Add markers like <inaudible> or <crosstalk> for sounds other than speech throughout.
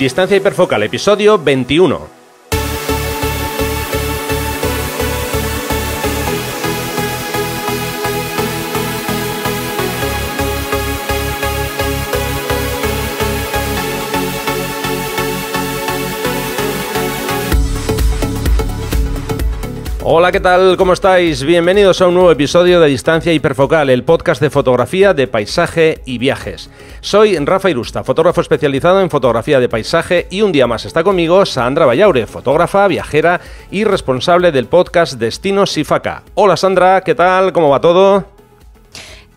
Distancia hiperfocal, episodio 21. Hola, ¿qué tal? ¿Cómo estáis? Bienvenidos a un nuevo episodio de Distancia Hiperfocal, el podcast de fotografía, de paisaje y viajes. Soy Rafa Irusta, fotógrafo especializado en fotografía de paisaje y un día más está conmigo Sandra Vallaure, fotógrafa, viajera y responsable del podcast Destinos y Faca. Hola Sandra, ¿qué tal? ¿Cómo va todo?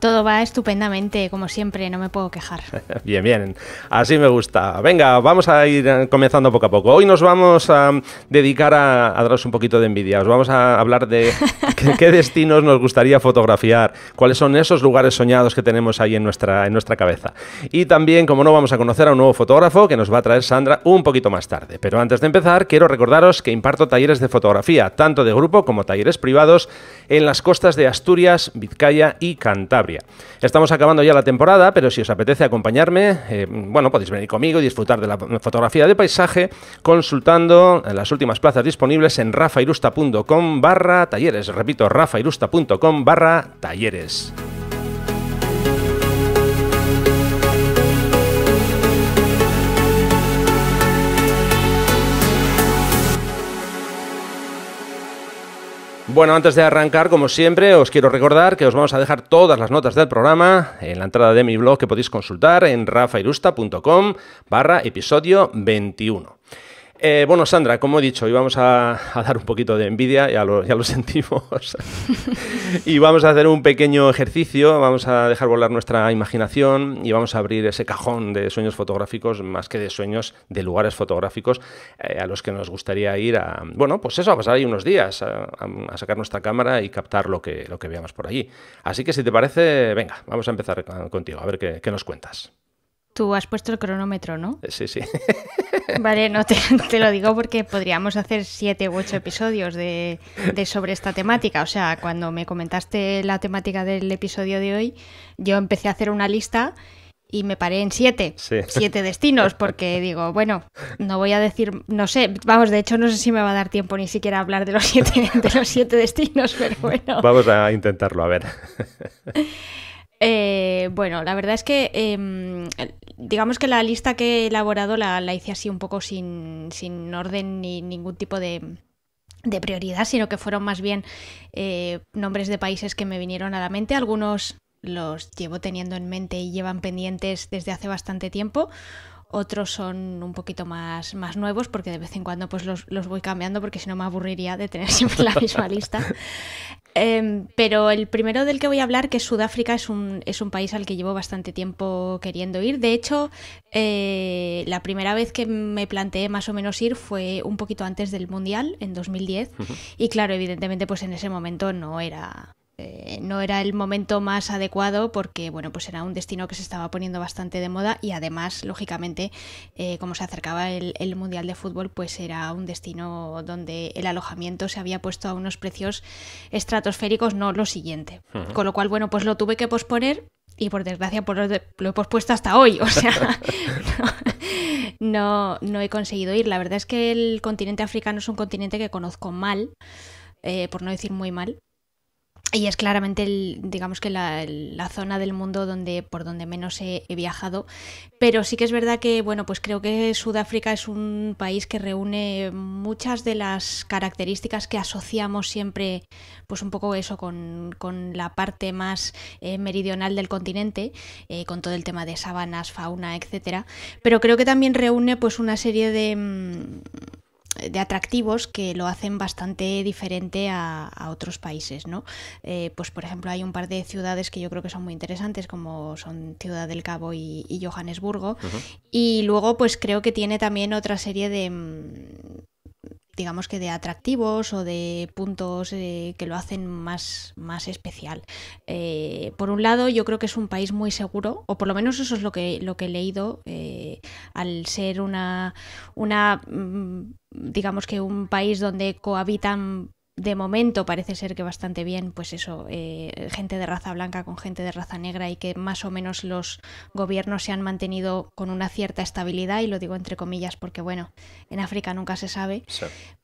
Todo va estupendamente, como siempre, no me puedo quejar. <laughs> bien, bien, así me gusta. Venga, vamos a ir eh, comenzando poco a poco. Hoy nos vamos a mm, dedicar a, daros un poquito de envidia. Os vamos a hablar de <laughs> qué, destinos nos gustaría fotografiar, cuáles son esos lugares soñados que tenemos ahí en nuestra, en nuestra cabeza. Y también, como no, vamos a conocer a un nuevo fotógrafo que nos va a traer Sandra un poquito más tarde. Pero antes de empezar, quiero recordaros que imparto talleres de fotografía, tanto de grupo como talleres privados, en las costas de Asturias, Vizcaya y Cantabria. Estamos acabando ya la temporada, pero si os apetece acompañarme, eh, bueno, podéis venir conmigo y disfrutar de la fotografía de paisaje consultando las últimas plazas disponibles en rafairusta.com barra talleres. Repito, rafairusta.com barra talleres. Bueno, antes de arrancar, como siempre, os quiero recordar que os vamos a dejar todas las notas del programa en la entrada de mi blog que podéis consultar en rafairusta.com barra episodio 21. Eh, bueno, Sandra, como he dicho, íbamos a, a dar un poquito de envidia, ya lo, ya lo <laughs> sentimos. <laughs> y vamos a hacer un pequeño ejercicio, vamos a dejar volar nuestra imaginación y vamos a abrir ese cajón de sueños fotográficos, más que de sueños, de lugares fotográficos eh, a los que nos gustaría ir a, bueno, pues eso, a pasar ahí unos días, a, sacar nuestra cámara y captar lo que, lo que veamos por allí. Así que si te parece, venga, vamos a empezar contigo, a ver qué nos cuentas. Tú has puesto el cronómetro, ¿no? Eh, sí, sí. <laughs> Vale, no te, lo digo porque podríamos hacer siete u ocho episodios de, sobre esta temática. O sea, cuando me comentaste la temática del episodio de hoy, yo empecé a hacer una lista y me paré en siete, sí. <laughs> siete destinos, porque digo, bueno, no voy a decir, no sé, vamos, de hecho no sé si me va a dar tiempo ni siquiera a hablar de los siete, <laughs> siete destinos, pero bueno. Vamos a intentarlo, a ver. Eh, bueno, la verdad es que em, digamos que la lista que he elaborado la, la hice así un poco sin, orden ni ningún tipo de, de prioridad, sino que fueron más bien eh, nombres de países que me vinieron a la mente. Algunos los llevo teniendo en mente y llevan pendientes desde hace bastante tiempo otros son un poquito más, más nuevos porque de vez en cuando pues los, voy cambiando porque si no me aburriría de tener <laughs> siempre la misma lista. <laughs> Em, pero el primero del que voy a hablar, que es Sudáfrica, es un, es un país al que llevo bastante tiempo queriendo ir. De hecho, eh, la primera vez que me planteé más o menos ir fue un poquito antes del Mundial, en 2010. Y claro, evidentemente, pues en ese momento no era, eh, no era el momento más adecuado porque, bueno, pues era un destino que se estaba poniendo bastante de moda y además, lógicamente, eh, como se acercaba el, Mundial de Fútbol, pues era un destino donde el alojamiento se había puesto a unos precios estratosféricos, no lo siguiente. Con lo cual, bueno, pues lo tuve que posponer y por desgracia pues lo, he pospuesto hasta hoy, <laughs> o sea, no, no, he conseguido ir. La verdad es que el continente africano es un continente que conozco mal, eh, por no decir muy mal, y es claramente, digamos que la, zona del mundo donde, por donde menos he, viajado. Pero sí que es verdad que, bueno, pues creo que Sudáfrica es un país que reúne muchas de las características que asociamos siempre, pues un poco eso, con, la parte más eh, meridional del continente, eh, con todo el tema de sabanas, fauna, etcétera. Pero creo que también reúne pues una serie de. Mm, de atractivos que lo hacen bastante diferente a, otros países, ¿no? Eh, pues por ejemplo hay un par de ciudades que yo creo que son muy interesantes, como son Ciudad del Cabo y, Johannesburgo. Y luego pues creo que tiene también otra serie de, mm, digamos que de atractivos o de puntos eh, que lo hacen más, más especial. Eh, por un lado, yo creo que es un país muy seguro, o por lo menos eso es lo que, lo que he leído, eh, al ser una, una, mm, digamos que un país donde cohabitan de momento parece ser que bastante bien, pues eso, eh, gente de raza blanca con gente de raza negra y que más o menos los gobiernos se han mantenido con una cierta estabilidad, y lo digo entre comillas porque bueno, en África nunca se sabe,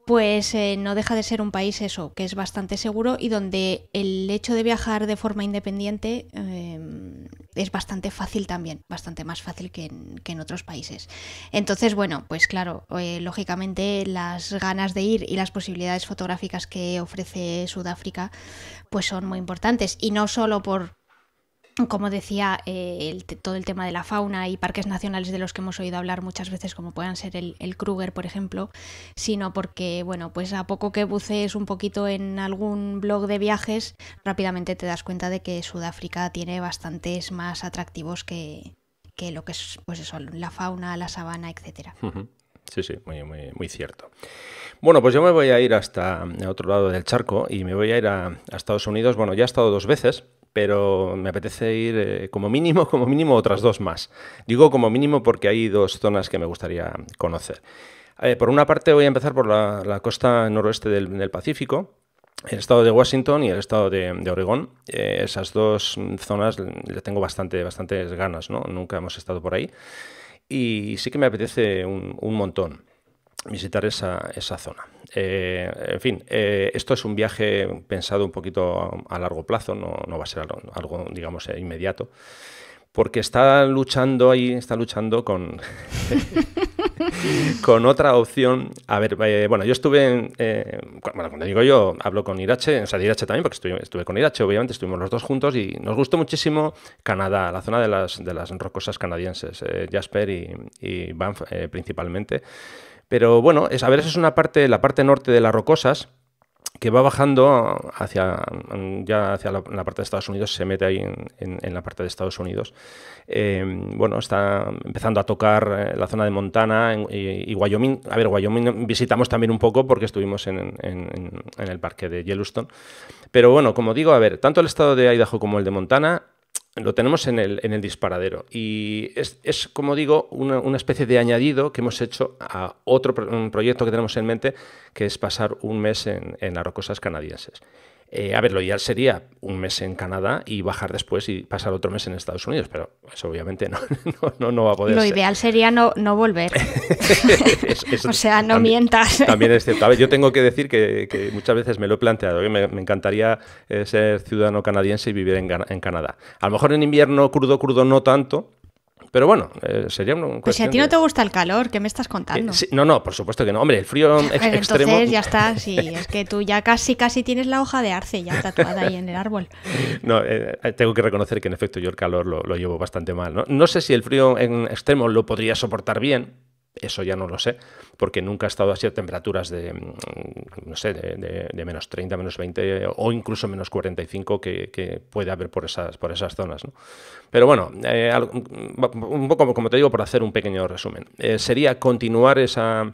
pues eh, no deja de ser un país eso, que es bastante seguro y donde el hecho de viajar de forma independiente eh, es bastante fácil también, bastante más fácil que en, otros países. Entonces, bueno, pues claro, eh, lógicamente las ganas de ir y las posibilidades fotográficas que ofrece Sudáfrica pues son muy importantes y no solo por como decía, eh, todo el tema de la fauna y parques nacionales de los que hemos oído hablar muchas veces, como puedan ser el, Kruger, por ejemplo, sino porque, bueno, pues a poco que buces un poquito en algún blog de viajes, rápidamente te das cuenta de que Sudáfrica tiene bastantes más atractivos que, lo que es, pues eso, la fauna, la sabana, etcétera. Sí, sí, muy, muy, cierto. Bueno, pues yo me voy a ir hasta otro lado del charco y me voy a ir a Estados Unidos. Bueno, ya he estado dos veces pero me apetece ir eh, como mínimo, como mínimo otras dos más. Digo como mínimo porque hay dos zonas que me gustaría conocer. Eh, por una parte voy a empezar por la, costa noroeste del, Pacífico, el estado de Washington y el estado de, de Oregón. Eh, esas dos zonas le tengo bastante, bastantes ganas, ¿no? Nunca hemos estado por ahí. Y sí que me apetece un, montón visitar esa zona. Eh, en fin, eh, esto es un viaje pensado un poquito a, largo plazo, no, va a ser algo, digamos, inmediato, porque está luchando ahí, está luchando con, <laughs> con otra opción. A ver, eh, bueno, yo estuve, en, bueno, cuando digo yo, hablo con Irache, o sea, de Irache también, porque estuve, con Irache, obviamente, estuvimos los dos juntos y nos gustó muchísimo Canadá, la zona de las, de las rocosas canadienses, Jasper y, y Banff principalmente. Pero bueno, es, a ver, esa es una parte, la parte norte de las rocosas que va bajando hacia, mm, ya hacia la, parte de Estados Unidos, se mete ahí en, la parte de Estados Unidos. Eh, bueno, está empezando a tocar eh, la zona de Montana y, y, Wyoming. A ver, Wyoming visitamos también un poco porque estuvimos en, el parque de Yellowstone. Pero bueno, como digo, a ver, tanto el estado de Idaho como el de Montana lo tenemos en el, en el disparadero. Y es, es como digo, una, especie de añadido que hemos hecho a otro proyecto que tenemos en mente, que es pasar un mes en, en las rocosas canadienses. Eh, a ver, lo ideal sería un mes en Canadá y bajar después y pasar otro mes en Estados Unidos, pero eso obviamente no, <laughs> no, no, va a poder Lo ideal sería no, no volver. <laughs> <laughs> o sea, no mientas. También es cierto. A ver, yo tengo que decir que, muchas veces me lo he planteado, ¿eh? me, encantaría eh, ser ciudadano canadiense y vivir en, en Canadá. A lo mejor en invierno crudo, crudo no tanto, pero bueno, eh, sería un Pues si a ti no te gusta el calor, ¿qué me estás contando? Eh, no, no, por supuesto que no. Hombre, el frío <laughs> extremo... Entonces ya está, sí. Es que tú ya casi, casi tienes la hoja de arce ya tatuada ahí en el árbol. <laughs> No, eh, tengo que reconocer que en efecto yo el calor lo, llevo bastante mal. ¿no? no sé si el frío en extremo lo podría soportar bien, eso ya no lo sé, porque nunca ha estado así a temperaturas de, mm, no sé, de, menos 30, menos 20 o incluso menos 45 que, puede haber por esas, por esas zonas. ¿no? Pero bueno, eh, mm, un poco como te digo, por hacer un pequeño resumen, eh, sería continuar esa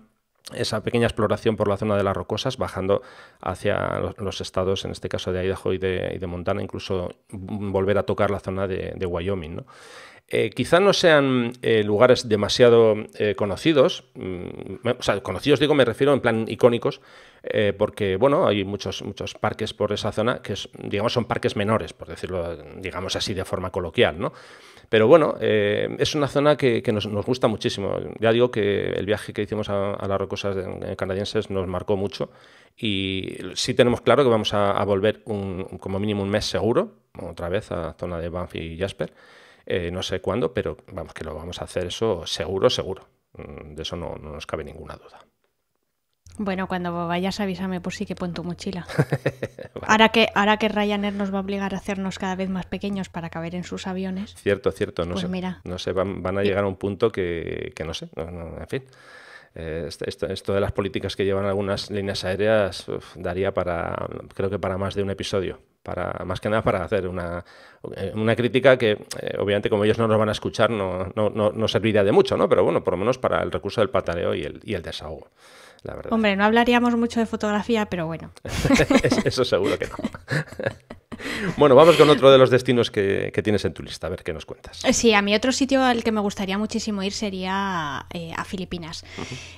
pequeña exploración por la zona de las rocosas, bajando hacia los, estados, en este caso de Idaho y de, Montana, incluso volver a tocar la zona de, de Wyoming. ¿no? Eh, quizá no sean eh, lugares demasiado eh, conocidos, mm, o sea, conocidos digo, me refiero en plan icónicos, porque bueno, hay muchos, muchos parques por esa zona que es, digamos son parques menores, por decirlo digamos así de forma coloquial, ¿no? Pero bueno, es una zona que, nos, nos, gusta muchísimo. Ya digo que el viaje que hicimos a, las rocosas canadienses nos marcó mucho y sí tenemos claro que vamos a, a volver un, como mínimo un mes seguro, otra vez a la zona de Banff y Jasper. Eh, no sé cuándo, pero vamos que lo vamos a hacer eso seguro, seguro. Mm, de eso no, nos cabe ninguna duda. Bueno, cuando vayas avísame, por si que pon tu mochila. <laughs> ahora, que, ahora que Ryanair nos va a obligar a hacernos cada vez más pequeños para caber en sus aviones. Cierto, cierto. No pues mira. No sé, van, a llegar a un punto que, no sé, en fin. Eh, este, esto, de las políticas que llevan algunas líneas aéreas daría para, creo que para más de un episodio para, más que nada para hacer una, eh, crítica que, eh, obviamente, como ellos no nos van a escuchar, no, no, no, serviría de mucho, ¿no? Pero bueno, por lo menos para el recurso del pataleo y el, y el desahogo. Hombre, no hablaríamos mucho de fotografía, pero bueno. <laughs> Eso seguro que no. <laughs> Bueno, vamos con otro de los destinos que, tienes en tu lista, a ver qué nos cuentas. Eh, sí, a mí otro sitio al que me gustaría muchísimo ir sería eh, a Filipinas.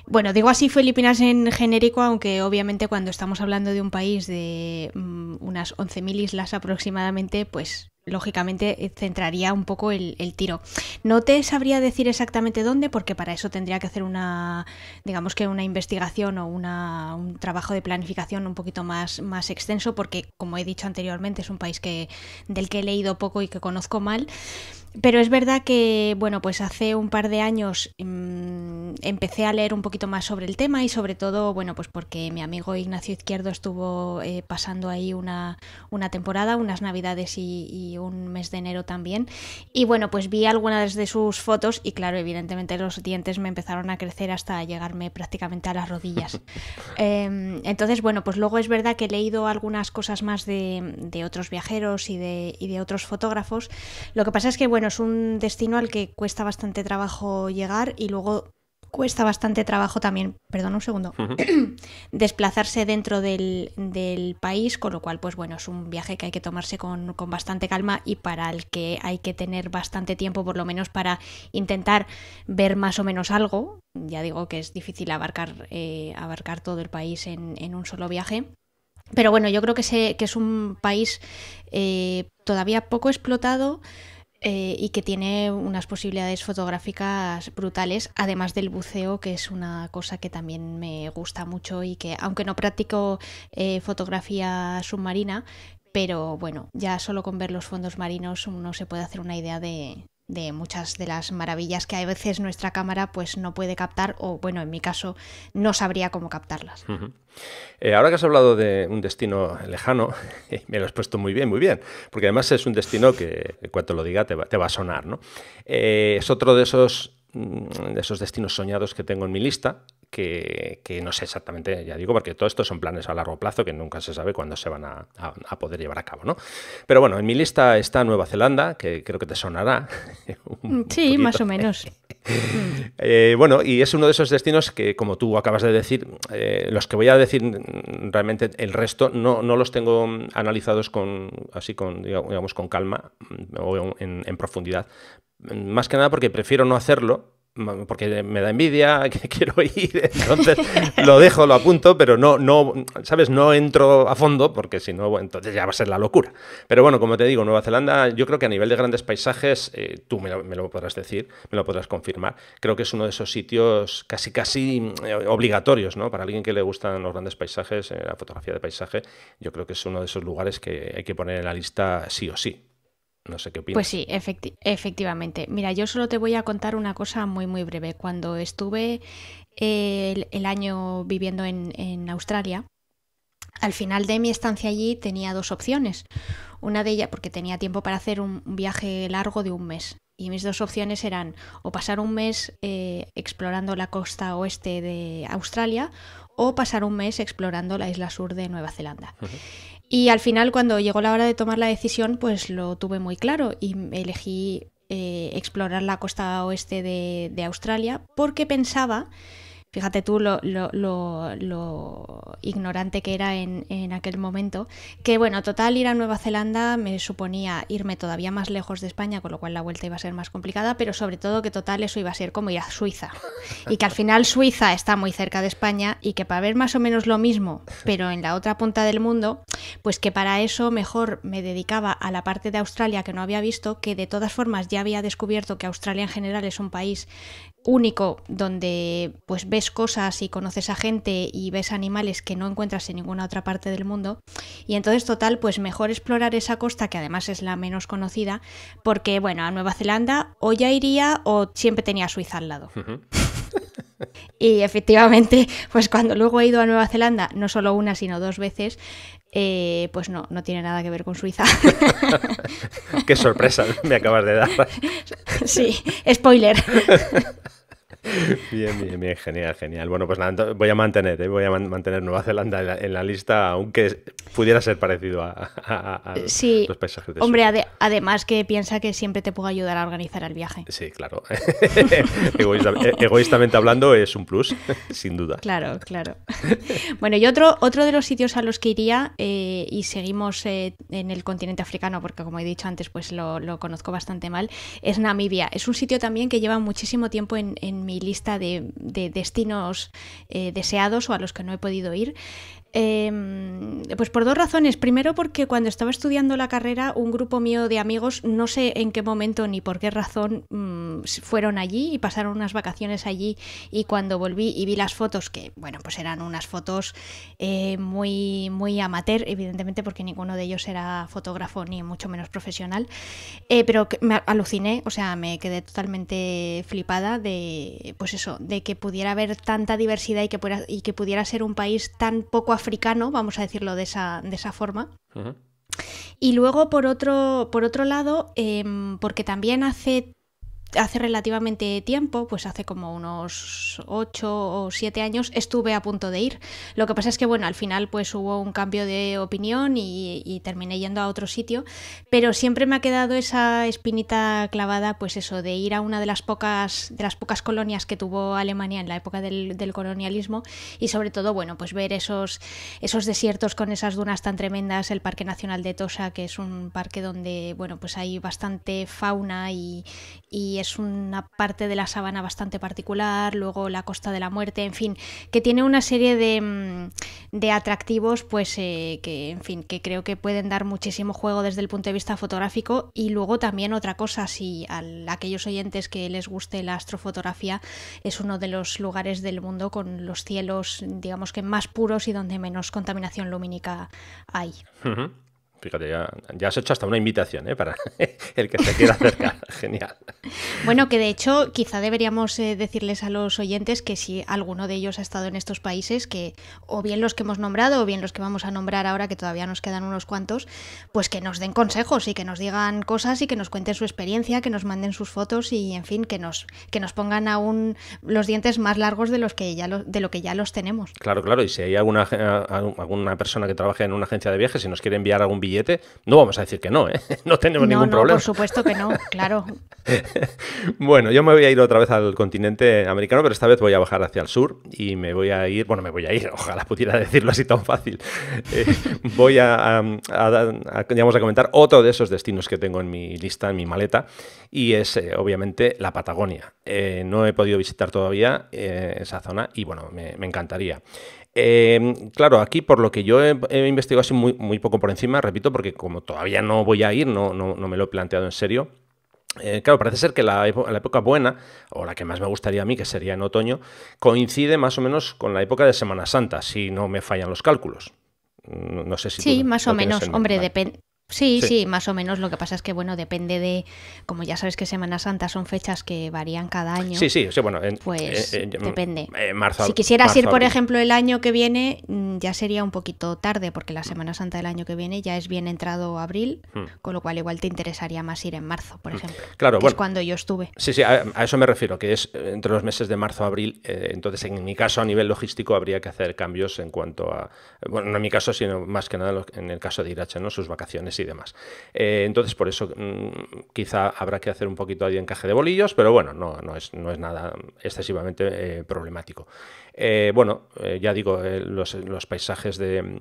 Bueno, digo así Filipinas en genérico, aunque obviamente cuando estamos hablando de un país de mm, unas 11.000 islas aproximadamente, pues lógicamente eh, centraría un poco el, tiro. No te sabría decir exactamente dónde, porque para eso tendría que hacer una, digamos que una investigación o una, un trabajo de planificación un poquito más, más extenso, porque como he dicho anteriormente, es un país que, del que he leído poco y que conozco mal pero es verdad que, bueno, pues hace un par de años mm, empecé a leer un poquito más sobre el tema y sobre todo, bueno, pues porque mi amigo Ignacio Izquierdo estuvo eh, pasando ahí una, una, temporada, unas navidades y, un mes de enero también. Y bueno, pues vi algunas de sus fotos y claro, evidentemente los dientes me empezaron a crecer hasta llegarme prácticamente a las rodillas. <laughs> Em, entonces, bueno, pues luego es verdad que he leído algunas cosas más de, de otros viajeros y de, y de otros fotógrafos. Lo que pasa es que, bueno, es un destino al que cuesta bastante trabajo llegar y luego cuesta bastante trabajo también, perdón un segundo, <clears throat> desplazarse dentro del, país, con lo cual, pues bueno, es un viaje que hay que tomarse con, bastante calma y para el que hay que tener bastante tiempo, por lo menos para intentar ver más o menos algo. Ya digo que es difícil abarcar, eh, abarcar todo el país en, un solo viaje. Pero bueno, yo creo que, que es un país eh, todavía poco explotado eh, y que tiene unas posibilidades fotográficas brutales, además del buceo, que es una cosa que también me gusta mucho y que, aunque no practico eh, fotografía submarina, pero bueno, ya solo con ver los fondos marinos uno se puede hacer una idea de, de muchas de las maravillas que a veces nuestra cámara pues no puede captar o bueno, en mi caso no sabría cómo captarlas. Eh, ahora que has hablado de un destino lejano, <laughs> me lo has puesto muy bien, muy bien, porque además es un destino que en cuanto lo diga te va, a sonar, eh, es otro de esos mm, de esos destinos soñados que tengo en mi lista que, no sé exactamente, ya digo, porque todo esto son planes a largo plazo que nunca se sabe cuándo se van a, poder llevar a cabo, ¿no? Pero bueno, en mi lista está Nueva Zelanda, que creo que te sonará. <laughs> Mm, sí, más o menos. <laughs> Eh, bueno, y es uno de esos destinos que, como tú acabas de decir, eh, los que voy a decir realmente el resto no, los tengo analizados con así con digamos con calma o en profundidad. Más que nada porque prefiero no hacerlo porque me da envidia, <laughs> que quiero ir, entonces lo dejo, lo apunto, pero no, no, ¿sabes? No entro a fondo porque si no, entonces ya va a ser la locura. Pero bueno, como te digo, Nueva Zelanda, yo creo que a nivel de grandes paisajes, eh, tú me lo, podrás decir, me lo podrás confirmar, creo que es uno de esos sitios casi, casi eh, obligatorios, ¿no? Para alguien que le gustan los grandes paisajes, eh, la fotografía de paisaje, yo creo que es uno de esos lugares que hay que poner en la lista sí o sí. No sé qué pues opinas. Pues sí, efectivamente. Mira, yo solo te voy a contar una cosa muy, muy breve. Cuando estuve eh, el, año viviendo en, Australia, al final de mi estancia allí tenía dos opciones. Una de ellas, porque tenía tiempo para hacer un viaje largo de un mes. Y mis dos opciones eran o pasar un mes eh, explorando la costa oeste de Australia o pasar un mes explorando la isla sur de Nueva Zelanda. Y al final, cuando llegó la hora de tomar la decisión, pues lo tuve muy claro y elegí eh, explorar la costa oeste de, Australia porque pensaba, fíjate tú lo, ignorante que era en, en, aquel momento, que bueno, total ir a Nueva Zelanda me suponía irme todavía más lejos de España, con lo cual la vuelta iba a ser más complicada, pero sobre todo que total eso iba a ser como ir a Suiza y que al final Suiza está muy cerca de España y que para ver más o menos lo mismo, pero en la otra punta del mundo, pues que para eso mejor me dedicaba a la parte de Australia que no había visto, que de todas formas ya había descubierto que Australia en general es un país único donde pues ves cosas y conoces a gente y ves animales que no encuentras en ninguna otra parte del mundo y entonces total pues mejor explorar esa costa que además es la menos conocida porque bueno a Nueva Zelanda o ya iría o siempre tenía Suiza al lado <laughs> Y efectivamente, pues cuando luego he ido a Nueva Zelanda, no solo una, sino dos veces, eh, pues no, no tiene nada que ver con Suiza. <laughs> Qué sorpresa me acabas de dar. Sí, spoiler. <laughs> Bien, bien, bien, genial, genial. Bueno, pues nada, voy a mantener, ¿eh? voy a mantener Nueva Zelanda en la, lista, aunque pudiera ser parecido a, eh, sí. los paisajes de Hombre, además que piensa que siempre te puedo ayudar a organizar el viaje. Sí, claro. <laughs> Eh, egoístamente hablando, es un plus, sin duda. Claro, claro. Bueno, y otro, otro de los sitios a los que iría, eh, y seguimos en el continente africano, porque como he dicho antes, pues lo, conozco bastante mal, es Namibia. Es un sitio también que lleva muchísimo tiempo en mi lista de, destinos eh, deseados o a los que no he podido ir. Em, pues por dos razones. Primero, porque cuando estaba estudiando la carrera, un grupo mío de amigos, no sé en qué momento ni por qué razón, mm, fueron allí y pasaron unas vacaciones allí. Y cuando volví y vi las fotos, que bueno, pues eran unas fotos eh, muy, muy amateur, evidentemente, porque ninguno de ellos era fotógrafo ni mucho menos profesional. Eh, pero me aluciné, o sea, me quedé totalmente flipada de, pues eso, de que pudiera haber tanta diversidad y que pudiera, y que pudiera ser un país tan poco afectado africano, vamos a decirlo de esa, forma. Y luego, por otro, por otro lado, em, porque también hace hace relativamente tiempo, pues hace como unos 8 o 7 años, estuve a punto de ir. Lo que pasa es que, bueno, al final pues hubo un cambio de opinión y, terminé yendo a otro sitio, pero siempre me ha quedado esa espinita clavada, pues eso, de ir a una de las pocas, de las pocas colonias que tuvo Alemania en la época del, del colonialismo y sobre todo, bueno, pues ver esos, esos desiertos con esas dunas tan tremendas, el Parque Nacional de Tosa, que es un parque donde, bueno, pues hay bastante fauna y, y es una parte de la sabana bastante particular, luego la Costa de la Muerte, en fin, que tiene una serie de, mm, atractivos pues eh, que, en fin, que creo que pueden dar muchísimo juego desde el punto de vista fotográfico y luego también otra cosa, si a aquellos oyentes que les guste la astrofotografía, es uno de los lugares del mundo con los cielos digamos que más puros y donde menos contaminación lumínica hay. Fíjate, ya, has hecho hasta una invitación ¿eh? para <laughs> el que se quiera acercar. <laughs> Genial. Bueno, que de hecho quizá deberíamos eh, decirles a los oyentes que si alguno de ellos ha estado en estos países, que o bien los que hemos nombrado o bien los que vamos a nombrar ahora, que todavía nos quedan unos cuantos, pues que nos den consejos y que nos digan cosas y que nos cuenten su experiencia, que nos manden sus fotos y, en fin, que nos, que nos pongan aún los dientes más largos de, los que ya lo, de lo que ya los tenemos. Claro, claro. Y si hay alguna, alguna persona que trabaja en una agencia de viajes y nos quiere enviar algún no vamos a decir que no, ¿eh? <laughs> No tenemos ningún problema. Por supuesto que no, claro. <laughs> bueno, yo me voy a ir otra vez al continente americano, pero esta vez voy a bajar hacia el sur y me voy a ir, bueno, me voy a ir, <laughs> ojalá pudiera decirlo así tan fácil. Eh, voy a, a, a, comentar otro de esos destinos que tengo en mi lista, en mi maleta, y es eh, obviamente la Patagonia. no he podido visitar todavía esa zona y bueno, me encantaría. Em, claro, aquí por lo que yo he, investigado así muy, poco por encima, repito, porque como todavía no voy a ir, no, no, me lo he planteado en serio. Eh, claro, parece ser que la, época buena, o la que más me gustaría a mí, que sería en otoño, coincide más o menos con la época de Semana Santa, si no me fallan los cálculos. No, no sé si. Sí, más o menos. Hombre, depende Sí, sí, más o menos. Lo que pasa es que, bueno, depende de. Como ya sabes que Semana Santa son fechas que varían cada año. Sí, sí, sí bueno. pues eh, eh, depende. Eh, marzo, si quisieras ir, por ejemplo, el año que viene, mm, ya sería un poquito tarde, porque la Semana Santa del año que viene ya es bien entrado abril, mm. con lo cual igual te interesaría más ir en marzo, por mm. ejemplo. Claro, bueno, Es cuando yo estuve. Sí, sí, a, eso me refiero, que es entre los meses de marzo a abril. entonces, en mi caso, a nivel logístico, habría que hacer cambios en cuanto a. Bueno, no en mi caso, sino más que nada en el caso de Irache, ¿no? Sus vacaciones y demás. Eh, entonces, por eso mm, quizá habrá que hacer un poquito ahí de encaje de bolillos, pero bueno, no, es, no es nada excesivamente eh, problemático. Eh, bueno, ya digo, los, paisajes de,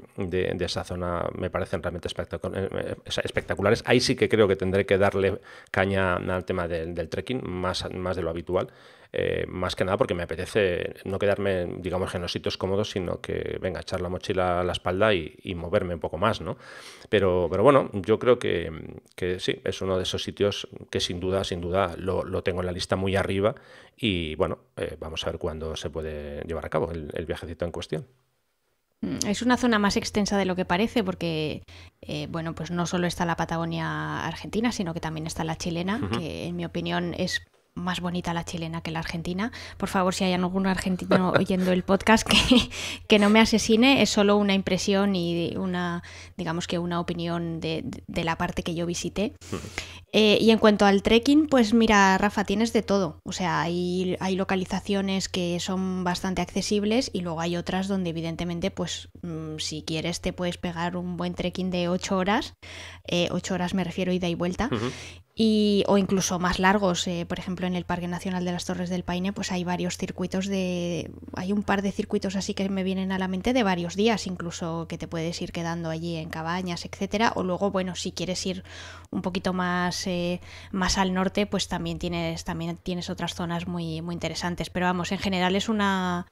esa zona me parecen realmente espectaculares. Ahí sí que creo que tendré que darle caña al tema del, trekking, más, más de lo habitual. Eh, más que nada porque me apetece no quedarme, digamos, en los sitios cómodos, sino que, venga, echar la mochila a la espalda y, moverme un poco más, ¿no? Pero, pero bueno, yo creo que, sí, es uno de esos sitios que sin duda, sin duda, lo, tengo en la lista muy arriba y, bueno, eh, vamos a ver cuándo se puede llevar a cabo el, viajecito en cuestión. Mm, es una zona más extensa de lo que parece porque, eh, bueno, pues no solo está la Patagonia argentina, sino que también está la chilena, que en mi opinión es más bonita la chilena que la argentina. Por favor, si hay algún argentino <laughs> oyendo el podcast, que, que no me asesine. Es solo una impresión y una, digamos que una opinión de, de la parte que yo visité. Eh, y en cuanto al trekking, pues mira, Rafa, tienes de todo. O sea, hay, hay localizaciones que son bastante accesibles y luego hay otras donde evidentemente, pues mm, si quieres te puedes pegar un buen trekking de ocho horas. Eh, ocho horas me refiero ida y vuelta o incluso más largos. Eh, por ejemplo, en el Parque Nacional de las Torres del Paine, pues hay varios circuitos de. Hay un par de circuitos así que me vienen a la mente de varios días, incluso que te puedes ir quedando allí en cabañas, etcétera. O luego, bueno, si quieres ir un poquito más, eh, más al norte, pues también tienes, también tienes otras zonas muy, muy interesantes. Pero vamos, en general es una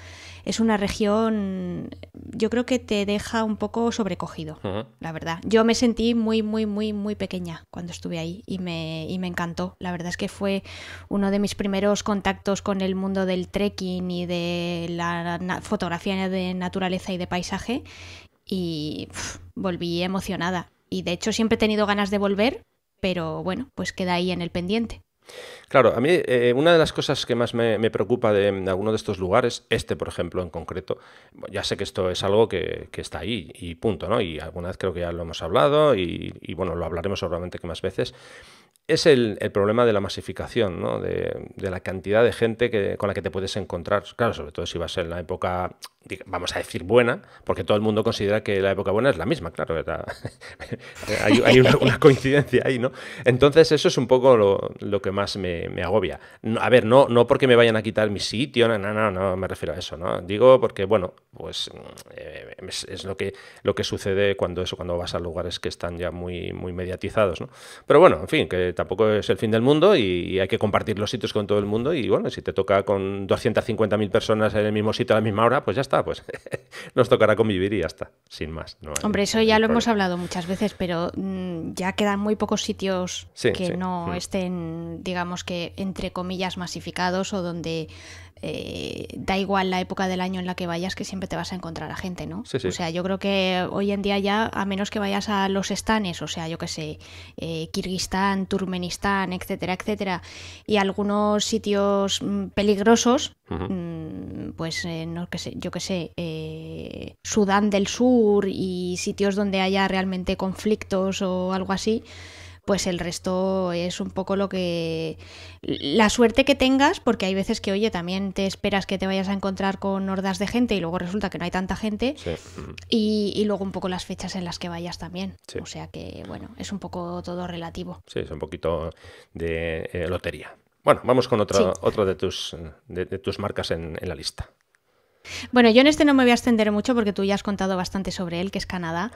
es una región. Yo creo que te deja un poco sobrecogido, la verdad. Yo me sentí muy, muy, muy, muy pequeña cuando estuve ahí y me y me encantó. La verdad es que fue uno de mis primeros contactos con el mundo del trekking y de la fotografía de naturaleza y de paisaje y volví emocionada. Y de hecho siempre he tenido ganas de volver, pero bueno, pues queda ahí en el pendiente. Claro, a mí eh, una de las cosas que más me, preocupa de, alguno de estos lugares, este por ejemplo en concreto, ya sé que esto es algo que, está ahí y punto, ¿no? Y alguna vez creo que ya lo hemos hablado y, bueno, lo hablaremos seguramente que más veces, es el, problema de la masificación, ¿no? de, la cantidad de gente que, con la que te puedes encontrar. Claro, sobre todo si vas en la época, vamos a decir buena, porque todo el mundo considera que la época buena es la misma, claro, <laughs> hay, una, coincidencia ahí, ¿no? Entonces eso es un poco lo, que más me, me, agobia. A ver, no, no porque me vayan a quitar mi sitio, no, no, no, me refiero a eso, ¿no? Digo porque, bueno, pues mm, es, es, lo, que, lo que sucede cuando eso, cuando vas a lugares que están ya muy, muy mediatizados, ¿no? Pero bueno, en fin, que tampoco es el fin del mundo y hay que compartir los sitios con todo el mundo. Y bueno, si te toca con 250.000 personas en el mismo sitio a la misma hora, pues ya está, pues <laughs> nos tocará convivir y ya está, sin más. Hombre, eso ya lo hemos hablado muchas veces, pero mm, ya quedan muy pocos sitios que no mm. estén, digamos que, entre comillas, masificados o donde eh, da igual la época del año en la que vayas, que siempre te vas a encontrar a gente, ¿no? O sea, yo creo que hoy en día ya, a menos que vayas a los estanes, o sea, yo qué sé, eh, Kirguistán, Turmenistán, etcétera, etcétera, y algunos sitios mm, peligrosos, mm, pues eh, no que sé, yo qué sé, Sudán del Sur y sitios donde haya realmente conflictos o algo así, pues el resto es un poco lo que... La suerte que tengas, porque hay veces que, oye, también te esperas que te vayas a encontrar con hordas de gente y luego resulta que no hay tanta gente. Y, luego un poco las fechas en las que vayas también. O sea que, bueno, es un poco todo relativo. Sí, es un poquito de eh, lotería. Bueno, vamos con otra, otro de, tus, de, tus marcas en, en la lista. Bueno, yo en este no me voy a extender mucho porque tú ya has contado bastante sobre él, que es Canadá.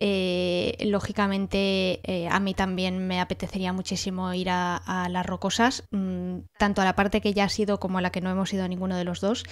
Eh, lógicamente, eh, a mí también me apetecería muchísimo ir a, las rocosas, mm, tanto a la parte que ya ha sido como a la que no hemos ido a ninguno de los dos.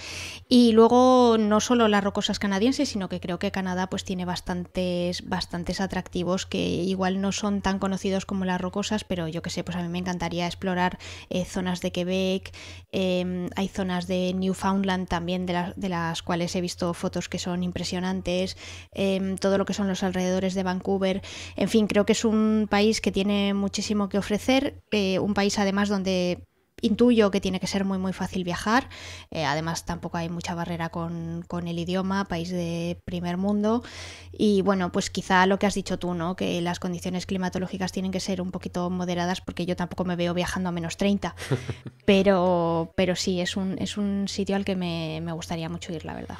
Y luego, no solo las rocosas canadienses, sino que creo que Canadá pues tiene bastantes, bastantes atractivos que igual no son tan conocidos como las rocosas, pero yo que sé, pues a mí me encantaría explorar eh, zonas de Quebec, hay zonas de Newfoundland también de de la cuales he visto fotos que son impresionantes, em, todo lo que son los alrededores de Vancouver, en fin, creo que es un país que tiene muchísimo que ofrecer, eh, un país además donde intuyo que tiene que ser muy muy fácil viajar. Eh, además tampoco hay mucha barrera con, el idioma, país de primer mundo. Y bueno, pues quizá lo que has dicho tú, ¿no? Que las condiciones climatológicas tienen que ser un poquito moderadas porque yo tampoco me veo viajando a menos 30. <laughs> Pero, pero sí, es un, es un sitio al que me gustaría mucho ir, la verdad.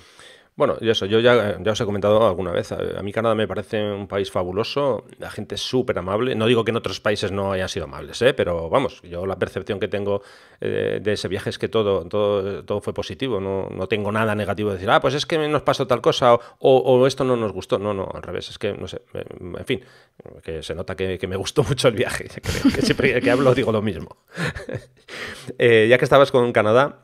Bueno, y eso, yo ya, os he comentado alguna vez, eh, a, mí Canadá me parece un país fabuloso, la gente es súper amable, no digo que en otros países no hayan sido amables, ¿eh? pero vamos, yo la percepción que tengo eh, de ese viaje es que todo, todo, todo fue positivo, no, tengo nada negativo de decir, ah, pues es que nos pasó tal cosa o, esto no nos gustó, no, no, al revés, es que, no sé, en fin, que se nota que, me gustó <laughs> mucho el viaje, <laughs> que siempre que hablo digo lo mismo. <laughs> Eh, ya que estabas con Canadá...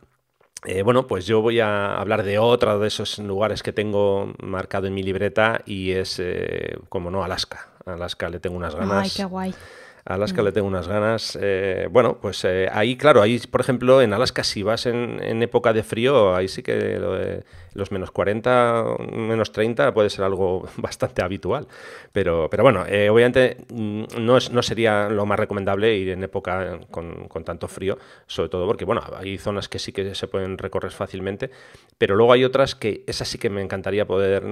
Eh, bueno, pues yo voy a hablar de otro de esos lugares que tengo marcado en mi libreta y es, eh, como no, Alaska. Alaska le tengo unas ganas. Ay, qué guay. Alaska mm. le tengo unas ganas. Eh, bueno, pues eh, ahí, claro, ahí, por ejemplo, en Alaska, si vas en, época de frío, ahí sí que de, los menos 40, menos 30 puede ser algo <laughs> bastante habitual. Pero, pero bueno, eh, obviamente mm, no, no sería lo más recomendable ir en época con, tanto frío, sobre todo porque, bueno, hay zonas que sí que se pueden recorrer fácilmente, pero luego hay otras que esas sí que me encantaría poder,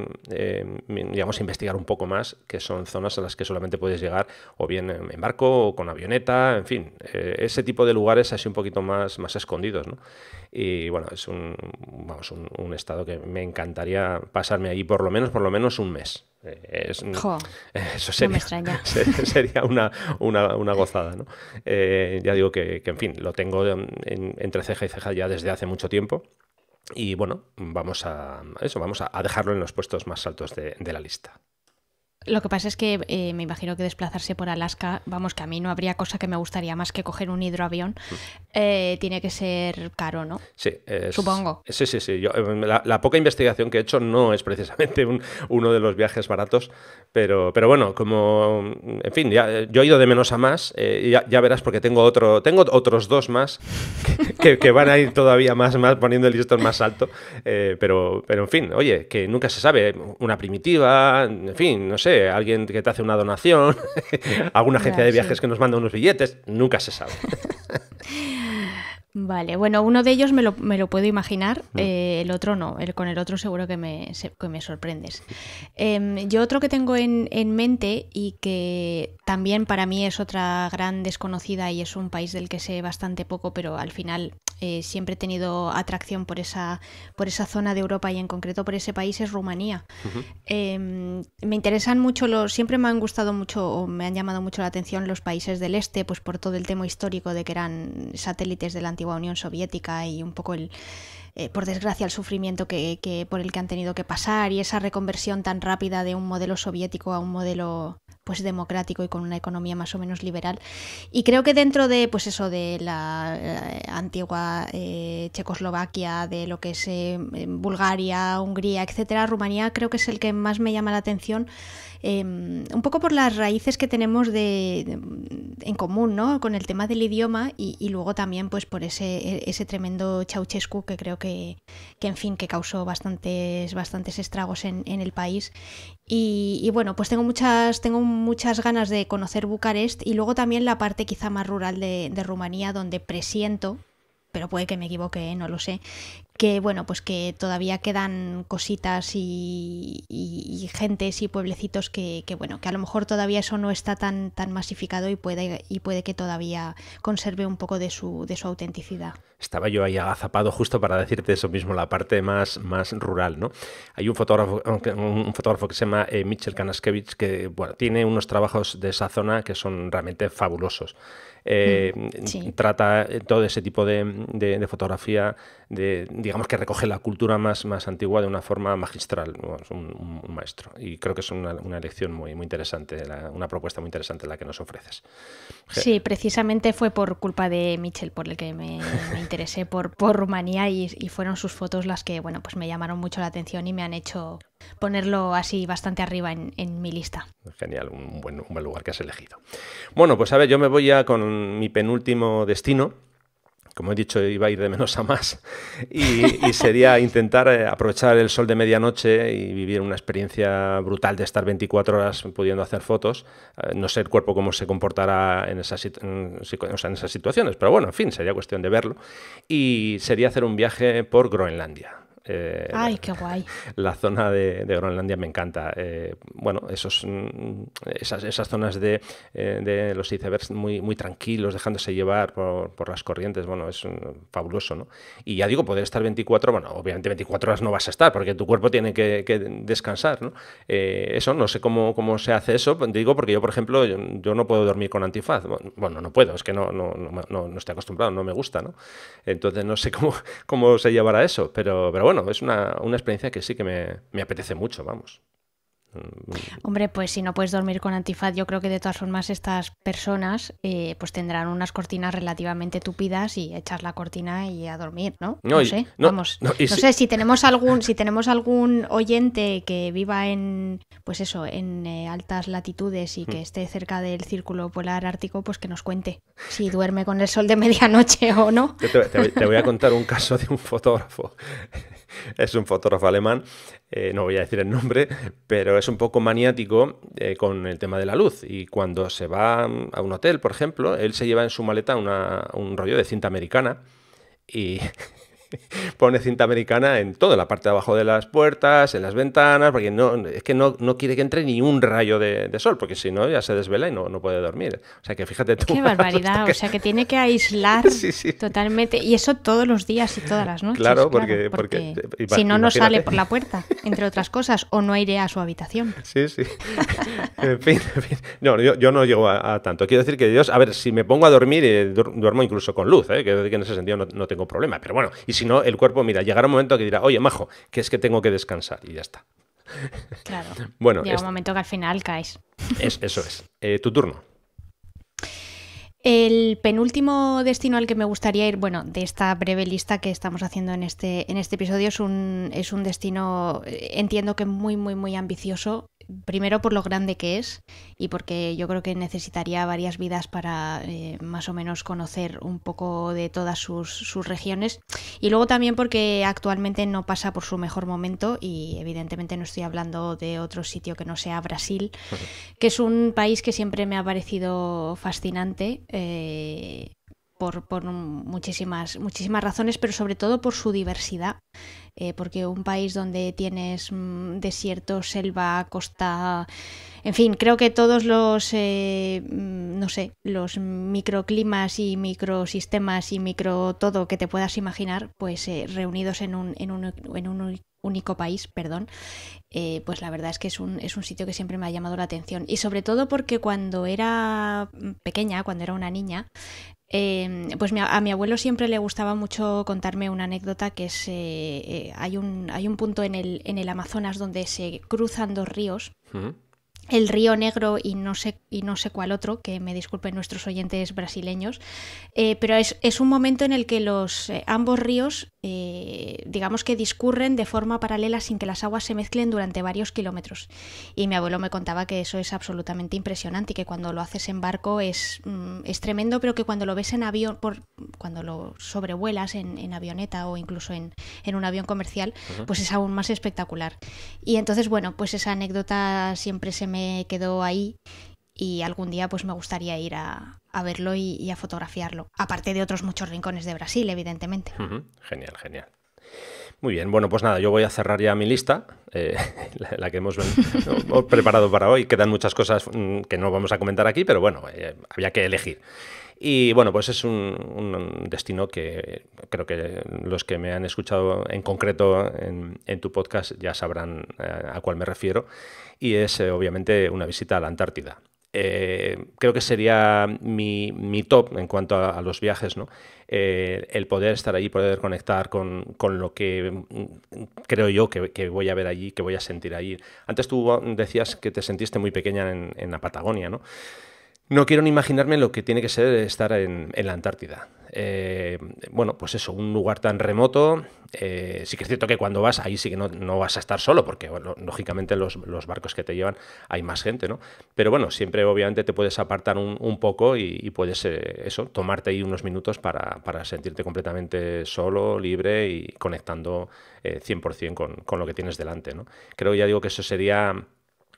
digamos, investigar un poco más, que son zonas a las que solamente puedes llegar o bien en con avioneta, en fin, eh, ese tipo de lugares así un poquito más, más escondidos. ¿no? Y bueno, es un, vamos, estado que me encantaría pasarme allí por lo menos, por lo menos un mes. eso sería, sería una, gozada. ¿no? Eh, ya digo que, en fin, lo tengo entre ceja y ceja ya desde hace mucho tiempo. Y bueno, vamos a eso, vamos a, dejarlo en los puestos más altos de la lista. Lo que pasa es que eh, me imagino que desplazarse por Alaska, vamos, que a mí no habría cosa que me gustaría más que coger un hidroavión. Mm. Eh, tiene que ser caro, ¿no? Sí, supongo. Sí, sí, sí. Em, la, poca investigación que he hecho no es precisamente uno de los viajes baratos, pero, pero bueno, como, en fin, ya, eh, yo he ido de menos a más, eh, ya, verás porque tengo, otro, tengo otros dos más <laughs> que, van a ir todavía más, más poniendo el listón más alto, pero, pero en fin, oye, que nunca se sabe, una primitiva, en fin, no sé alguien que te hace una donación, <laughs> alguna agencia de viajes que nos manda unos billetes, nunca se sabe. <laughs> Vale, bueno, uno de ellos me lo, me lo puedo imaginar, mm. eh, el otro no, el, con el otro seguro que me, me sorprendes. Em, yo otro que tengo en, en, mente y que también para mí es otra gran desconocida y es un país del que sé bastante poco, pero al final eh, siempre he tenido atracción por esa, por esa zona de Europa y en concreto por ese país es Rumanía. Em, me interesan mucho, los, siempre me han gustado mucho o me han llamado mucho la atención los países del este, pues por todo el tema histórico de que eran satélites de la Unión Soviética y un poco el, eh, por desgracia, el sufrimiento que, que, por el que han tenido que pasar y esa reconversión tan rápida de un modelo soviético a un modelo pues democrático y con una economía más o menos liberal. Y creo que dentro de, pues eso, de la, eh, antigua eh, Checoslovaquia, de lo que es eh, Bulgaria, Hungría, etcétera, Rumanía creo que es el que más me llama la atención. Em, un poco por las raíces que tenemos en común, ¿no? Con el tema del idioma y, luego también pues por ese, e, ese tremendo Ceausescu que creo que, en fin, que causó bastantes, bastantes estragos en, el país. Y, bueno, pues tengo muchas, tengo un muchas ganas de conocer Bucarest y luego también la parte quizá más rural de, Rumanía, donde presiento pero puede que me equivoque, ¿eh? no lo sé. Que bueno, pues que todavía quedan cositas y, y, y gentes y pueblecitos que, bueno, que a lo mejor todavía eso no está tan, tan masificado y puede, y puede que todavía conserve un poco de su, de su autenticidad. Estaba yo ahí agazapado justo para decirte eso mismo, la parte más, más rural, ¿no? Hay un fotógrafo, un fotógrafo que se llama eh, Mitchell Kanaskevich que tiene unos trabajos de esa zona que son realmente fabulosos. Eh, mm, trata eh, todo ese tipo de, fotografía, de, digamos que recoge la cultura más, más antigua de una forma magistral, es un, maestro. Y creo que es una, una elección muy, muy interesante, una propuesta muy interesante la que nos ofreces. Sí, precisamente fue por culpa de Michel por el que me, interesé por, por Rumanía y, y, fueron sus fotos las que bueno, pues me llamaron mucho la atención y me han hecho ponerlo así bastante arriba en, mi lista. Genial, un buen, buen lugar que has elegido. Bueno, pues a ver, yo me voy ya con mi penúltimo destino, como he dicho, iba a ir de menos a más y, sería intentar eh, aprovechar el sol de medianoche y vivir una experiencia brutal de estar 24 horas pudiendo hacer fotos. Eh, no sé el cuerpo cómo se comportará en en esas situaciones, pero bueno, en fin, sería cuestión de verlo. Y sería hacer un viaje por Groenlandia eh, ¡Ay, qué guay! <laughs> La zona de, Groenlandia me encanta. Eh, bueno, esos, mm, esas, esas zonas de, eh, los icebergs muy, tranquilos, dejándose llevar por, las corrientes, bueno, es mm, fabuloso, ¿no? Y ya digo, poder estar 24, bueno, obviamente 24 horas no vas a estar porque tu cuerpo tiene que, descansar, ¿no? eso, no sé cómo, cómo se hace eso, pues, digo, porque yo, por ejemplo, yo, no puedo dormir con antifaz. Bueno, no puedo, es que no, no, no, estoy acostumbrado, no me gusta, ¿no? Entonces no sé cómo, <laughs> cómo se llevará eso, pero, pero bueno es una, experiencia que sí que me, apetece mucho, vamos. Mm. Hombre, pues si no puedes dormir con antifaz, yo creo que de todas formas estas personas eh, pues tendrán unas cortinas relativamente tupidas y echar la cortina y a dormir, ¿no? No, sé, vamos. No, sé, si tenemos algún, si tenemos algún oyente que viva en pues eso, en eh, altas latitudes y que mm. esté cerca del círculo polar ártico, pues que nos cuente si duerme con el sol de <laughs> medianoche o no. te voy a contar un caso de un fotógrafo <laughs> es un fotógrafo alemán, eh, no voy a decir el nombre, pero es un poco maniático eh, con el tema de la luz. Y cuando se va a un hotel, por ejemplo, él se lleva en su maleta un rollo de cinta americana y <laughs> pone cinta americana en toda la parte de abajo de las puertas, en las ventanas, porque no, es que no, quiere que entre ni un rayo de, sol, porque si no ya se desvela y no, puede dormir. O sea que fíjate tú. Qué <laughs> barbaridad, o sea que tiene que aislar <laughs> totalmente. Y eso todos los días y todas las noches. Claro, porque, porque, eh, si no, no sale por la puerta, entre otras cosas, o no iré a su habitación. Sí, sí. en fin, en fin. No, yo, yo, no llego a, tanto. Quiero decir que Dios, a ver, si me pongo a dormir, eh, duermo incluso con luz, eh, que en ese sentido no, no tengo problema. Pero bueno, y si no, el cuerpo, mira, llegará un momento que dirá, oye, majo, que es que tengo que descansar y ya está. Claro. <laughs> bueno, llega un momento que al final caes. eso es. Eh, tu turno. El penúltimo destino al que me gustaría ir, bueno, de esta breve lista que estamos haciendo en este, en este episodio, es un, es un destino, eh, entiendo que muy, muy, muy ambicioso primero por lo grande que es y porque yo creo que necesitaría varias vidas para eh, más o menos conocer un poco de todas sus, sus, regiones. Y luego también porque actualmente no pasa por su mejor momento y evidentemente no estoy hablando de otro sitio que no sea Brasil, que es un país que siempre me ha parecido fascinante. Eh, por, muchísimas, muchísimas razones, pero sobre todo por su diversidad. Eh, porque un país donde tienes mm, desierto, selva, costa, en fin, creo que todos los, eh, mm, no sé, los microclimas y microsistemas y micro todo que te puedas imaginar, pues eh, reunidos en un, en un, en un único país, perdón, pues la verdad es que es un, es un, sitio que siempre me ha llamado la atención. Y sobre todo porque cuando era mm, pequeña, cuando era una niña, Em, pues a mi abuelo siempre le gustaba mucho contarme una anécdota que es, eh, eh, hay, un, hay un punto en el, en el Amazonas donde se cruzan dos ríos el Río Negro y no sé, y no sé cuál otro, que me disculpen nuestros oyentes brasileños, eh, pero es, un momento en el que los, eh, ambos ríos, eh, digamos que discurren de forma paralela sin que las aguas se mezclen durante varios kilómetros. Y mi abuelo me contaba que eso es absolutamente impresionante y que cuando lo haces en barco es, mm, es tremendo, pero que cuando lo ves en avión, por, cuando lo sobrevuelas en, avioneta o incluso en, un avión comercial, pues es aún más espectacular. Y entonces, bueno, pues esa anécdota siempre se me quedó ahí y algún día pues me gustaría ir a, verlo y, a fotografiarlo, aparte de otros muchos rincones de Brasil, evidentemente. Genial, genial. Muy bien, bueno, pues nada, yo voy a cerrar ya mi lista, eh, <laughs> la, que <laughs> hemos preparado para hoy. Quedan muchas cosas mm, que no vamos a comentar aquí, pero bueno, eh, había que elegir. Y bueno, pues es un, destino que creo que los que me han escuchado en concreto en, tu podcast ya sabrán eh, a, cuál me refiero. Y es eh, obviamente una visita a la Antártida. Eh, creo que sería mi, mi, top en cuanto a, los viajes, ¿no? el poder estar allí, poder conectar con, con lo que mm, creo yo que, voy a ver allí, que voy a sentir allí. Antes tú decías que te sentiste muy pequeña en, en la Patagonia, ¿no? No quiero ni imaginarme lo que tiene que ser estar en, la Antártida. Eh, bueno, pues eso, un lugar tan remoto. Eh, sí que es cierto que cuando vas, ahí sí que no, vas a estar solo, porque lógicamente los, barcos que te llevan hay más gente, ¿no? Pero bueno, siempre obviamente te puedes apartar un, poco y, puedes eh, eso, tomarte ahí unos minutos para, sentirte completamente solo, libre y conectando 100% con, con lo que tienes delante, ¿no? Creo, que ya digo, que eso sería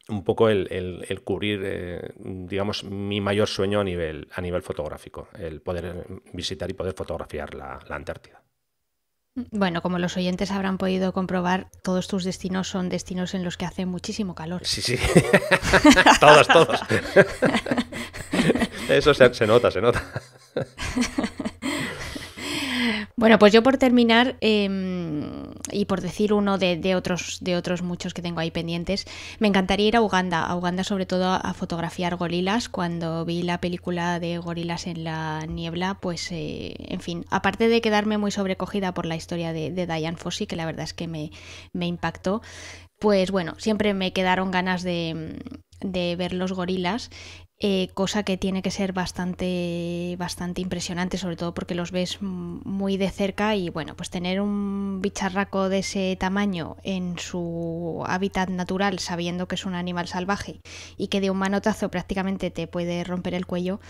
un poco el, cubrir, eh, digamos, mi mayor sueño a nivel, a nivel fotográfico, el poder visitar y poder fotografiar la, Antártida. Bueno, como los oyentes habrán podido comprobar, todos tus destinos son destinos en los que hace muchísimo calor. Sí, sí. <laughs> todos, todos. <laughs> Eso se, se, nota, se nota. <laughs> bueno, pues yo por terminar, em, y por decir uno de, otros, de otros muchos que tengo ahí pendientes, me encantaría ir a Uganda, a Uganda sobre todo a fotografiar gorilas. Cuando vi la película de gorilas en la niebla, pues eh, en fin, aparte de quedarme muy sobrecogida por la historia de, Diane Fossey, que la verdad es que me, impactó, pues bueno, siempre me quedaron ganas de ver los gorilas eh, cosa que tiene que ser bastante, bastante impresionante, sobre todo porque los ves muy de cerca y bueno, pues tener un bicharraco de ese tamaño en su hábitat natural, sabiendo que es un animal salvaje y que de un manotazo prácticamente te puede romper el cuello,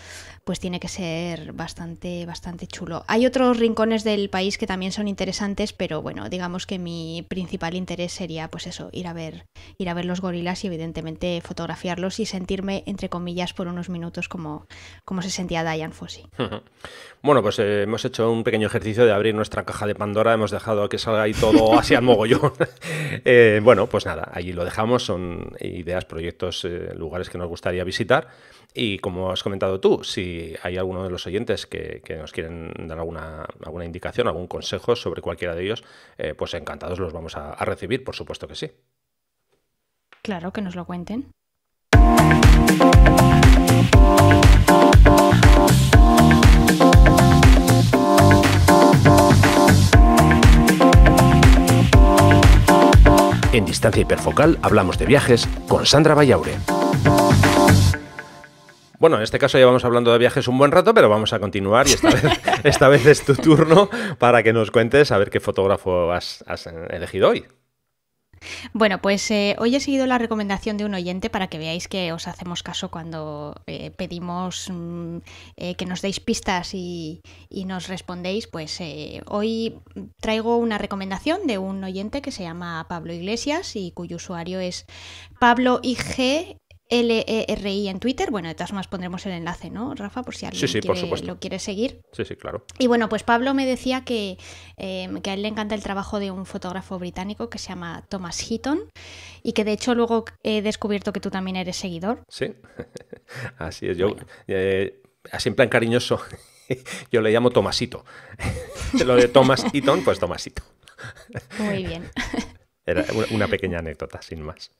pues tiene que ser bastante, bastante chulo. Hay otros rincones del país que también son interesantes, pero bueno, digamos que mi principal interés sería pues eso, ir a ver, ir a ver los gorilas y evidentemente fotografiarlos y sentirme entre comillas por unos minutos como, como se sentía Diane Fossey. <laughs> Bueno, pues eh, hemos hecho un pequeño ejercicio de abrir nuestra caja de Pandora, hemos dejado que salga ahí todo <laughs> así al mogollón. <laughs> Eh, bueno, pues nada, allí lo dejamos, son ideas, proyectos, eh, lugares que nos gustaría visitar. Y como has comentado tú, si hay alguno de los oyentes que, nos quieren dar alguna, alguna indicación, algún consejo sobre cualquiera de ellos, pues encantados los vamos a recibir, por supuesto que sí. Claro, que nos lo cuenten. En Distancia Hiperfocal hablamos de viajes con Sandra Vallaure. Bueno, en este caso ya vamos hablando de viajes un buen rato, pero vamos a continuar y esta vez, <laughs> es tu turno para que nos cuentes a ver qué fotógrafo has elegido hoy. Bueno, pues eh, hoy he seguido la recomendación de un oyente para que veáis que os hacemos caso cuando eh, pedimos mm, eh, que nos deis pistas y, y nos respondéis. Pues hoy traigo una recomendación de un oyente que se llama Pablo Iglesias y cuyo usuario es Pablo IG LERI en Twitter. Bueno, de todas formas pondremos el enlace, ¿no, Rafa? Por si alguien lo quiere seguir. Sí, sí, claro. Y bueno, pues Pablo me decía que, em, que, a él le encanta el trabajo de un fotógrafo británico que se llama Thomas Heaton y que de hecho luego he descubierto que tú también eres seguidor. Sí, <laughs> así es. Yo, eh, así en plan cariñoso, <laughs> yo le llamo Tomasito. <laughs> lo de Thomas Heaton, pues Tomasito. Muy bien. Era una pequeña anécdota, sin más.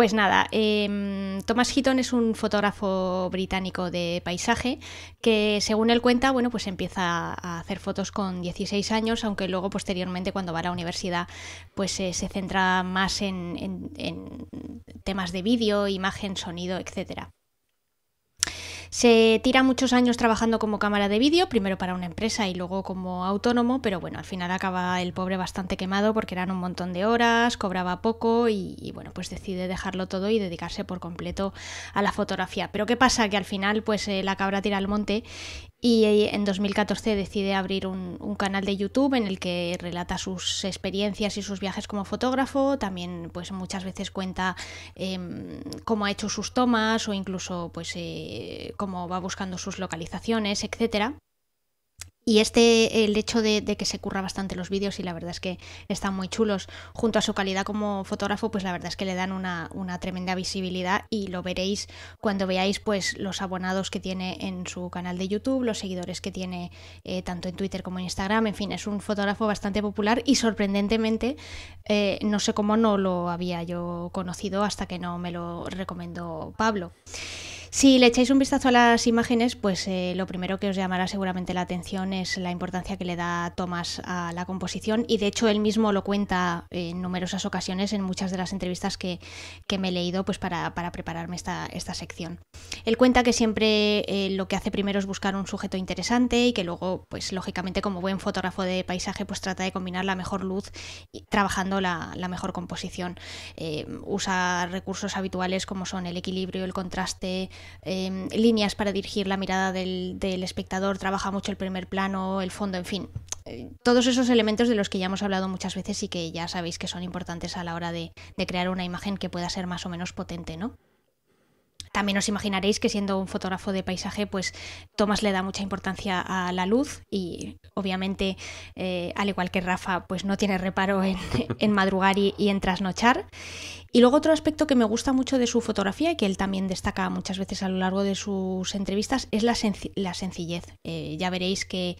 Pues nada, em, Thomas Heaton es un fotógrafo británico de paisaje que, según él cuenta, bueno, pues empieza a hacer fotos con 16 años, aunque luego posteriormente cuando va a la universidad, pues eh, se centra más en, en temas de vídeo, imagen, sonido, etcétera. Se tira muchos años trabajando como cámara de vídeo, primero para una empresa y luego como autónomo, pero bueno, al final acaba el pobre bastante quemado porque eran un montón de horas, cobraba poco y, bueno, pues decide dejarlo todo y dedicarse por completo a la fotografía. Pero ¿qué pasa? Que al final pues eh, la cabra tira al monte y en 2014 decide abrir un, canal de YouTube en el que relata sus experiencias y sus viajes como fotógrafo. También, pues muchas veces cuenta em, cómo ha hecho sus tomas o incluso pues eh, cómo va buscando sus localizaciones, etcétera. Y este, el hecho de, que se curra bastante los vídeos y la verdad es que están muy chulos, junto a su calidad como fotógrafo, pues la verdad es que le dan una, tremenda visibilidad y lo veréis cuando veáis pues los abonados que tiene en su canal de YouTube, los seguidores que tiene eh, tanto en Twitter como en Instagram, en fin, es un fotógrafo bastante popular y sorprendentemente, eh, no sé cómo no lo había yo conocido hasta que no me lo recomendó Pablo. Si le echáis un vistazo a las imágenes, pues eh, lo primero que os llamará seguramente la atención es la importancia que le da Tomás a la composición y de hecho él mismo lo cuenta en numerosas ocasiones en muchas de las entrevistas que, me he leído pues para, prepararme esta, sección. Él cuenta que siempre eh, lo que hace primero es buscar un sujeto interesante y que luego, pues lógicamente como buen fotógrafo de paisaje, pues trata de combinar la mejor luz y trabajando la, mejor composición. Eh, usa recursos habituales como son el equilibrio, el contraste, Em, líneas para dirigir la mirada del, espectador, trabaja mucho el primer plano, el fondo, en fin. Eh, todos esos elementos de los que ya hemos hablado muchas veces y que ya sabéis que son importantes a la hora de, crear una imagen que pueda ser más o menos potente, ¿no? También os imaginaréis que siendo un fotógrafo de paisaje, pues Tomás le da mucha importancia a la luz y obviamente, eh, al igual que Rafa, pues no tiene reparo en, <laughs> madrugar y, y en trasnochar. Y luego otro aspecto que me gusta mucho de su fotografía y que él también destaca muchas veces a lo largo de sus entrevistas es la, sencillez. Eh, ya veréis que,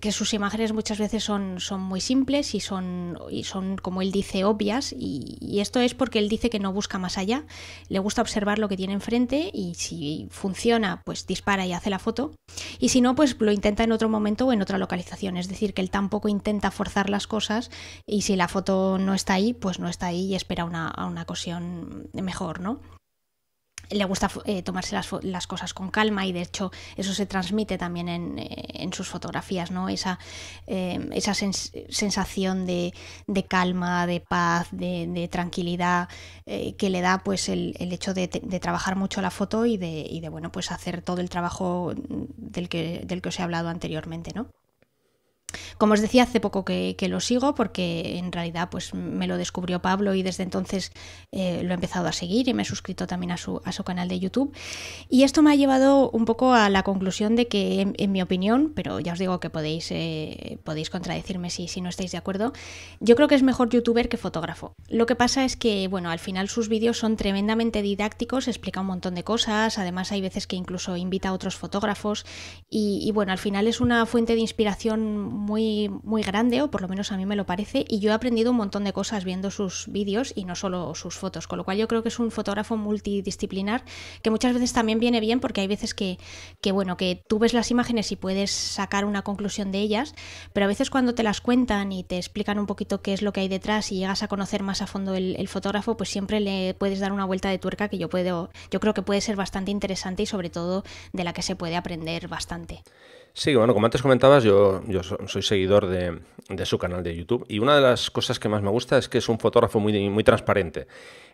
que, sus imágenes muchas veces son, son muy simples y son, y son, como él dice, obvias. Y, esto es porque él dice que no busca más allá, le gusta observar lo que tiene enfrente y si funciona, pues dispara y hace la foto. Y si no, pues lo intenta en otro momento o en otra localización. Es decir, que él tampoco intenta forzar las cosas y si la foto no está ahí, pues no está ahí y espera una, a una cosa de mejor, ¿no? le gusta eh, tomarse las, cosas con calma y de hecho eso se transmite también en, eh, sus fotografías, ¿no? Esa, eh, sensación de, calma, de paz, de, tranquilidad que le da pues el, hecho de, trabajar mucho la foto y de, bueno, pues hacer todo el trabajo del que, del que os he hablado anteriormente, ¿no? Como os decía, hace poco que, lo sigo porque en realidad pues, me lo descubrió Pablo y desde entonces eh, lo he empezado a seguir y me he suscrito también a su, canal de YouTube. Y esto me ha llevado un poco a la conclusión de que, en, mi opinión, pero ya os digo que podéis, eh, podéis contradecirme si, si no estáis de acuerdo, yo creo que es mejor youtuber que fotógrafo. Lo que pasa es que, bueno, al final sus vídeos son tremendamente didácticos, explica un montón de cosas, además hay veces que incluso invita a otros fotógrafos y, y bueno, al final es una fuente de inspiración muy, muy grande, o por lo menos a mí me lo parece, y yo he aprendido un montón de cosas viendo sus vídeos y no solo sus fotos, con lo cual yo creo que es un fotógrafo multidisciplinar que muchas veces también viene bien porque hay veces que, que bueno, que tú ves las imágenes y puedes sacar una conclusión de ellas, pero a veces cuando te las cuentan y te explican un poquito qué es lo que hay detrás y llegas a conocer más a fondo el, el fotógrafo, pues siempre le puedes dar una vuelta de tuerca que yo puedo, yo creo que puede ser bastante interesante y sobre todo de la que se puede aprender bastante. Sí, bueno, como antes comentabas, yo, yo soy seguidor de, su canal de YouTube y una de las cosas que más me gusta es que es un fotógrafo muy, muy transparente.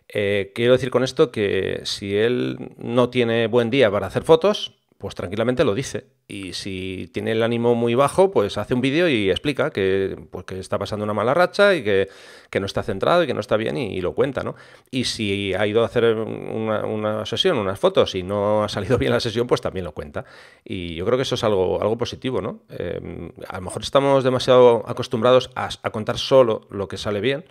Eh, quiero decir con esto que si él no tiene buen día para hacer fotos, pues tranquilamente lo dice. Y si tiene el ánimo muy bajo, pues hace un vídeo y explica que, pues está pasando una mala racha y que, no está centrado y que no está bien y, lo cuenta, ¿no? Y si ha ido a hacer una, sesión, unas fotos y no ha salido bien la sesión, pues también lo cuenta. Y yo creo que eso es algo, algo positivo, ¿no? Eh, a lo mejor estamos demasiado acostumbrados a contar solo lo que sale bien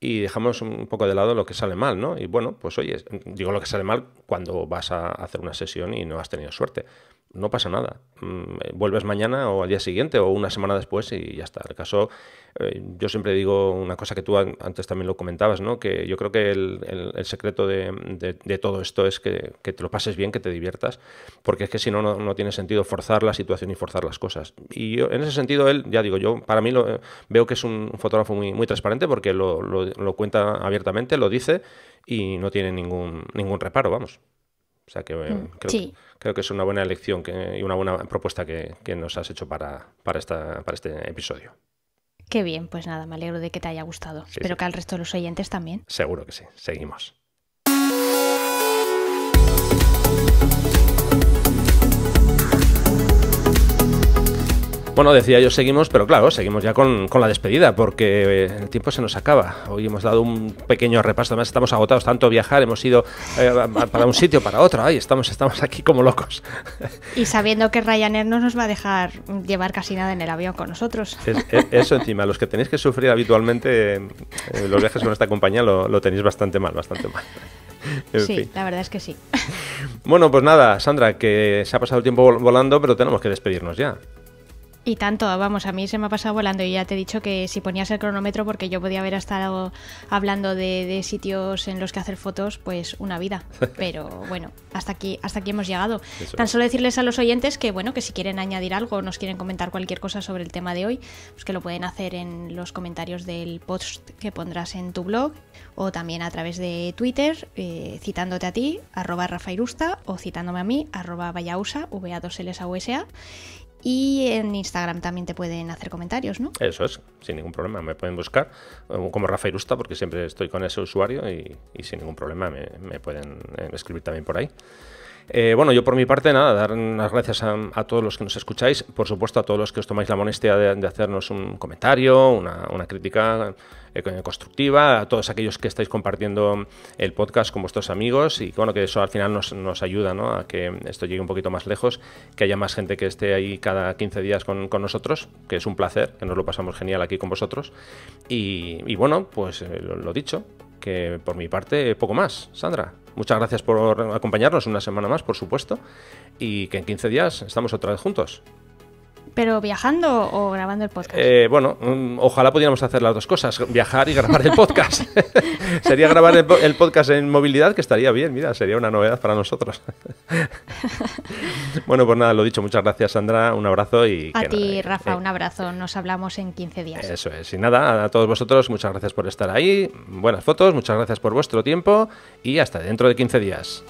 y dejamos un poco de lado lo que sale mal, ¿no? Y bueno, pues oye, digo lo que sale mal cuando vas a hacer una sesión y no has tenido suerte. No pasa nada. Mm, eh, vuelves mañana o al día siguiente o una semana después y ya está. El caso eh, yo siempre digo una cosa que tú antes también lo comentabas, ¿no? que yo creo que el, secreto de, todo esto es que, te lo pases bien, que te diviertas, porque es que si no, no, tiene sentido forzar la situación y forzar las cosas. Y en ese sentido, él, ya digo, yo para mí lo, eh, veo que es un, fotógrafo muy, muy, transparente porque lo, lo, cuenta abiertamente, lo dice y no tiene ningún, ningún reparo, vamos. O sea que eh, mm, creo, que es una buena elección y una buena propuesta que, que nos has hecho para, para, esta, para este episodio. Qué bien, pues nada, me alegro de que te haya gustado. Espero que al resto de los oyentes también. Seguro que sí, seguimos. Bueno, decía yo, seguimos, pero claro, seguimos ya con, con la despedida, porque eh, el tiempo se nos acaba. Hoy hemos dado un pequeño repaso, además estamos agotados, tanto viajar, hemos ido eh, para un sitio, para otro, estamos, estamos aquí como locos. Y sabiendo que Ryanair no nos va a dejar llevar casi nada en el avión con nosotros. eso encima, los que tenéis que sufrir habitualmente eh, los viajes con esta compañía lo, tenéis bastante mal, bastante mal. sí, la verdad es que sí. Bueno, pues nada, Sandra, que se ha pasado el tiempo volando, pero tenemos que despedirnos ya. Y tanto, vamos, a mí se me ha pasado volando y ya te he dicho que si ponías el cronómetro, porque yo podía haber estado hablando de, sitios en los que hacer fotos, pues una vida. <laughs> Pero bueno, hasta aquí, hasta aquí hemos llegado. Tan solo decirles a los oyentes que bueno, que si quieren añadir algo, nos quieren comentar cualquier cosa sobre el tema de hoy, pues que lo pueden hacer en los comentarios del post que pondrás en tu blog o también a través de Twitter, eh, citándote a ti, arroba rafairusta o citándome a mí, arroba vallausa, v 2 l -S -A y en Instagram también te pueden hacer comentarios, ¿no? Eso es, sin ningún problema. Me pueden buscar eh, como Rafaelusta porque siempre estoy con ese usuario y, sin ningún problema me, me pueden eh, escribir también por ahí. Eh, bueno, yo por mi parte, nada, dar las gracias a, todos los que nos escucháis, por supuesto a todos los que os tomáis la molestia de, hacernos un comentario, una, crítica eh, constructiva, a todos aquellos que estáis compartiendo el podcast con vuestros amigos y bueno, que eso al final nos, ayuda a que esto llegue un poquito más lejos, que haya más gente que esté ahí cada 15 días con, nosotros, que es un placer, que nos lo pasamos genial aquí con vosotros. Y, bueno, pues eh, lo dicho, que por mi parte poco más, Sandra. Muchas gracias por acompañarnos una semana más, por supuesto, y que en 15 días estamos otra vez juntos. ¿Pero viajando o grabando el podcast? Eh, bueno, mm, ojalá pudiéramos hacer las dos cosas, viajar y grabar el podcast. <laughs> sería grabar el, podcast en movilidad, que estaría bien, mira, sería una novedad para nosotros. <laughs> bueno, pues nada, lo dicho, muchas gracias Sandra, un abrazo y... A ti eh, Rafa, eh. un abrazo, nos hablamos en 15 días. Eso es, y nada, a todos vosotros, muchas gracias por estar ahí, buenas fotos, muchas gracias por vuestro tiempo y hasta dentro de 15 días.